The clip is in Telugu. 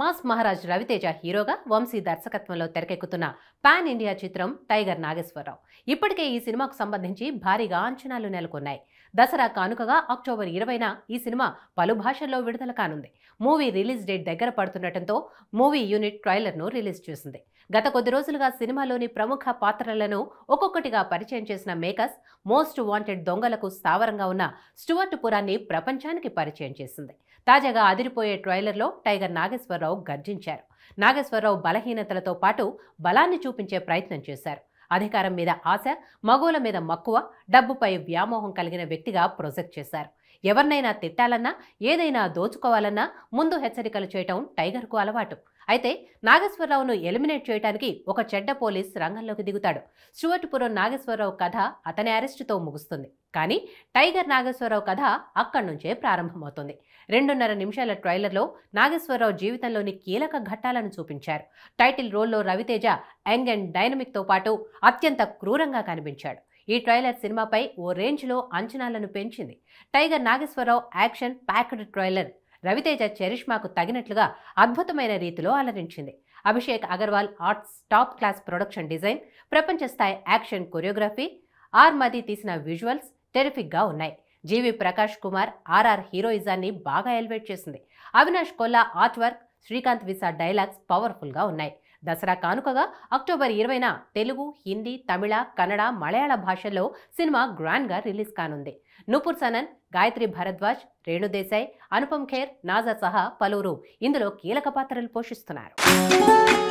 మాస్ మహారాజ్ రవితేజ హీరోగా వంశీ దర్శకత్వంలో తెరకెక్కుతున్న పాన్ ఇండియా చిత్రం టైగర్ నాగేశ్వరరావు ఇప్పటికే ఈ సినిమాకు సంబంధించి భారీగా అంచనాలు నెలకొన్నాయి దసరా కానుకగా అక్టోబర్ ఇరవైన ఈ సినిమా పలు భాషల్లో విడుదల కానుంది మూవీ రిలీజ్ డేట్ దగ్గర పడుతుండటంతో మూవీ యూనిట్ ట్రైలర్ను రిలీజ్ చేసింది గత కొద్ది రోజులుగా సినిమాలోని ప్రముఖ పాత్రలను ఒక్కొక్కటిగా పరిచయం చేసిన మేకర్స్ మోస్ట్ వాంటెడ్ దొంగలకు స్థావరంగా ఉన్న స్టువర్ట్ పురాన్ని ప్రపంచానికి పరిచయం చేసింది తాజాగా అదిరిపోయే ట్రైలర్లో టైగర్ నాగేశ్వరరావు నాగేశ్వరరావు గర్జించారు నాగేశ్వరరావు బలహీనతలతో పాటు బలాన్ని చూపించే ప్రయత్నం చేశారు అధికారం మీద ఆశ మగోల మీద మక్కువ డబ్బుపై వ్యామోహం కలిగిన వ్యక్తిగా ప్రొజెక్ట్ చేశారు ఎవరినైనా తిట్టాలన్నా ఏదైనా దోచుకోవాలన్నా ముందు హెచ్చరికలు చేయటం టైగర్కు అలవాటు అయితే నాగేశ్వరరావును ఎలిమినేట్ చేయడానికి ఒక చెడ్డ పోలీస్ రంగంలోకి దిగుతాడు స్టువర్ట్పురం నాగేశ్వరరావు కథ అతని అరెస్టుతో ముగుస్తుంది కానీ టైగర్ నాగేశ్వరరావు కథ అక్కడి నుంచే ప్రారంభమవుతుంది రెండున్నర నిమిషాల ట్రైలర్లో నాగేశ్వరరావు జీవితంలోని కీలక ఘట్టాలను చూపించారు టైటిల్ రోల్లో రవితేజ యంగ్ అండ్ డైనమిక్తో పాటు అత్యంత క్రూరంగా కనిపించాడు ఈ ట్రైలర్ సినిమాపై ఓ రేంజ్లో అంచనాలను పెంచింది tiger Nageswara Rao action packed trailer Ravi Teja చరిష్మాకు తగినట్లుగా అద్భుతమైన రీతిలో అలరించింది Abhishek Agarwal arts top class production design ప్రపంచ స్థాయి యాక్షన్ కొరియోగ్రఫీ ఆర్ మది తీసిన విజువల్స్ టెరిఫిక్గా ఉన్నాయి జీవి ప్రకాష్ కుమార్ ఆర్ఆర్ హీరోయిజాన్ని బాగా ఎలివేట్ చేసింది Avinash Kolla art work Srikanth Visa dialogues పవర్ఫుల్గా ఉన్నాయి దసరా కానుకగా అక్టోబర్ ఇరవైన తెలుగు హిందీ తమిళ కన్నడ మలయాళ భాషల్లో సినిమా గ్రాండ్గా రిలీజ్ కానుంది నూపుర్ సనన్ గాయత్రి భరద్వాజ్ రేణుదేశాయ్ అనుపమ్ ఖేర్ నాజా సహా పలువురు ఇందులో కీలక పాత్రలు పోషిస్తున్నారు